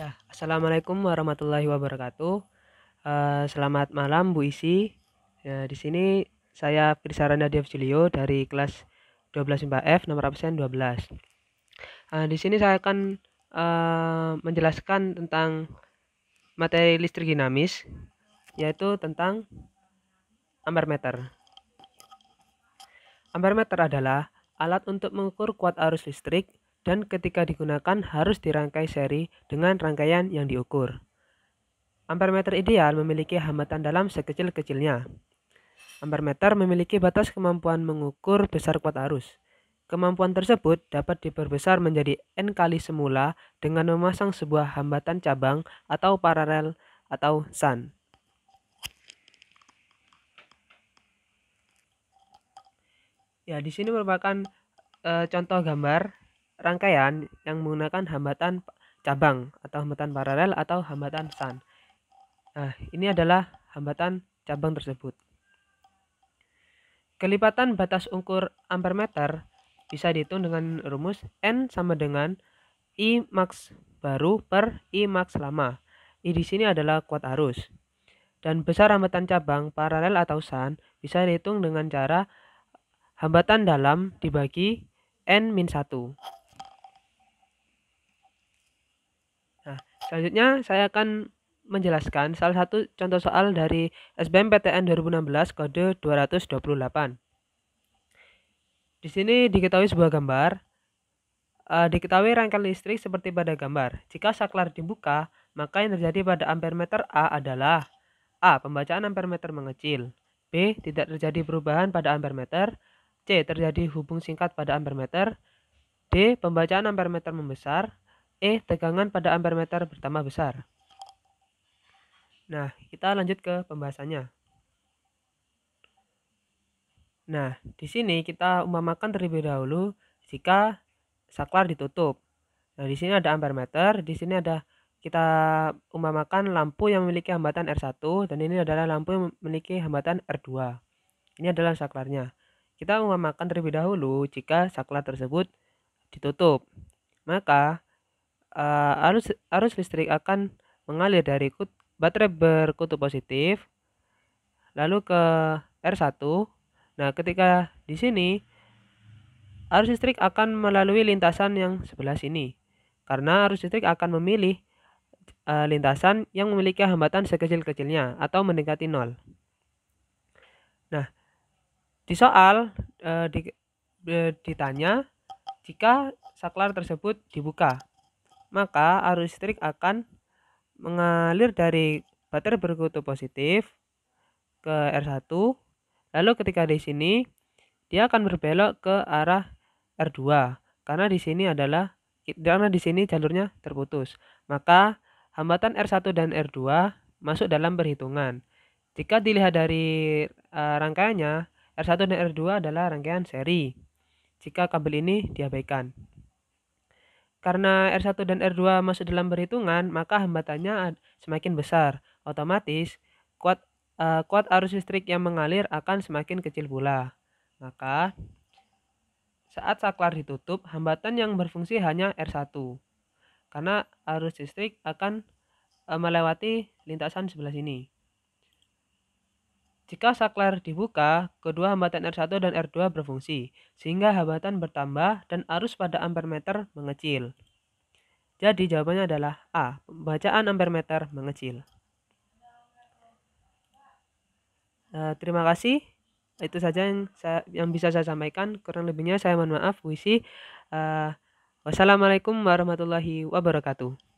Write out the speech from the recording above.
Ya, assalamualaikum warahmatullahi wabarakatuh. Uh, selamat malam Bu Isi. Ya, di sini saya Firsaranda Nadia Julio dari kelas 12 F nomor absen 12. Uh, eh, di sini saya akan uh, menjelaskan tentang materi listrik dinamis yaitu tentang ampermeter. Ampermeter adalah alat untuk mengukur kuat arus listrik dan ketika digunakan harus dirangkai seri dengan rangkaian yang diukur. Ampermeter ideal memiliki hambatan dalam sekecil-kecilnya. Ampermeter memiliki batas kemampuan mengukur besar kuat arus. Kemampuan tersebut dapat diperbesar menjadi N kali semula dengan memasang sebuah hambatan cabang atau paralel atau sun. Ya, di sini merupakan e, contoh gambar rangkaian yang menggunakan hambatan cabang atau hambatan paralel atau hambatan san. Nah, ini adalah hambatan cabang tersebut. Kelipatan batas ukur ampermeter bisa dihitung dengan rumus N sama dengan I max baru per I max lama. I di sini adalah kuat arus. Dan besar hambatan cabang paralel atau san bisa dihitung dengan cara hambatan dalam dibagi n satu Selanjutnya saya akan menjelaskan salah satu contoh soal dari SBMPTN 2016 kode 228. Di sini diketahui sebuah gambar. Uh, diketahui rangkaian listrik seperti pada gambar. Jika saklar dibuka, maka yang terjadi pada ampermeter A adalah A. Pembacaan ampermeter mengecil. B. Tidak terjadi perubahan pada ampermeter. C. Terjadi hubung singkat pada ampermeter. D. Pembacaan ampermeter membesar. E tegangan pada ampermeter bertambah besar. Nah, kita lanjut ke pembahasannya. Nah, di sini kita umpamakan terlebih dahulu jika saklar ditutup. Nah, di sini ada ampermeter, di sini ada kita umpamakan lampu yang memiliki hambatan R1 dan ini adalah lampu yang memiliki hambatan R2. Ini adalah saklarnya. Kita umpamakan terlebih dahulu jika saklar tersebut ditutup. Maka uh, arus arus listrik akan mengalir dari kut, baterai berkutub positif lalu ke R1. Nah, ketika di sini arus listrik akan melalui lintasan yang sebelah sini karena arus listrik akan memilih uh, lintasan yang memiliki hambatan sekecil-kecilnya atau mendekati nol. Nah, di soal uh, di, uh, ditanya jika saklar tersebut dibuka maka arus listrik akan mengalir dari baterai berkutu positif ke R1. Lalu ketika di sini dia akan berbelok ke arah R2 karena di sini adalah karena di sini jalurnya terputus. Maka hambatan R1 dan R2 masuk dalam perhitungan. Jika dilihat dari uh, rangkaiannya, R1 dan R2 adalah rangkaian seri. Jika kabel ini diabaikan. Karena R1 dan R2 masuk dalam perhitungan, maka hambatannya semakin besar. Otomatis, kuat, uh, kuat arus listrik yang mengalir akan semakin kecil pula. Maka, saat saklar ditutup, hambatan yang berfungsi hanya R1. Karena arus listrik akan uh, melewati lintasan sebelah sini. Jika saklar dibuka, kedua hambatan R1 dan R2 berfungsi, sehingga hambatan bertambah dan arus pada ampermeter mengecil. Jadi jawabannya adalah A. Pembacaan ampermeter mengecil. Uh, terima kasih. Itu saja yang, saya, yang bisa saya sampaikan. Kurang lebihnya saya mohon maaf. Wisi. Uh, e, wassalamualaikum warahmatullahi wabarakatuh.